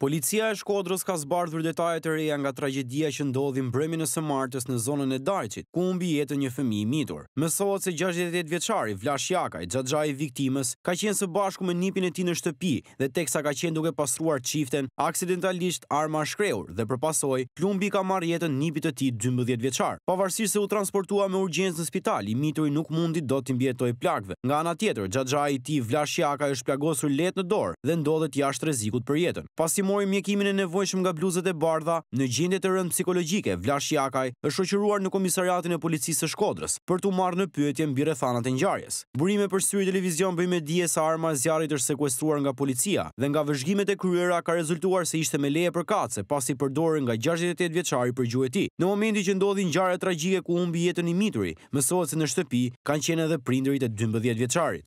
Policia e Shkodrës ka zbardhur detaje të reja nga tragjedia që ndodhi mbrëmjen e së martës në zonën e Darçit, ku humbi jetën një fëmijë i mitur. Mësohet se 68 vjeçari Vlash Jakaj, xhaxha i viktimës, ka qenë së bashku me nipin e tij në shtëpi dhe teksa ka qenë duke pastruar qiften, aksidentalisht arma shkreur dhe përpasoj, plumbi ka marrë jetën nipit të tij 12 vjeçar. Pavarësisht se u transportua me urgjencë në spital, i mituri nuk mundi dot të mbijetojë plagëve. Nga ana tjetër, xhaxha i tij Vlash Jakaj është plagosur lehtë në dorë dhe ndodhet jashtë rrezikut për jetën mori mjekimin e nevojshëm nga bluzët e bardha në gjendje të rënd psikologjike, Vlash Jakaj është shoqëruar në komisariatin e policisë së Shkodrës për të marrë në pyetje mbi rrethanat e ngjarjes. Burime për syri televizion bëjmë dije se arma e zjarrit është sekuestruar nga policia dhe nga vëzhgimet e kryera ka rezultuar se ishte me leje për kace pasi përdorur nga 68 vjeçari për gjuetë. Në momentin që ndodhi ngjarja tragjike ku humbi jetën i mituri, mësohet se në shtëpi kanë qenë edhe prindërit e 12 vjeçarit.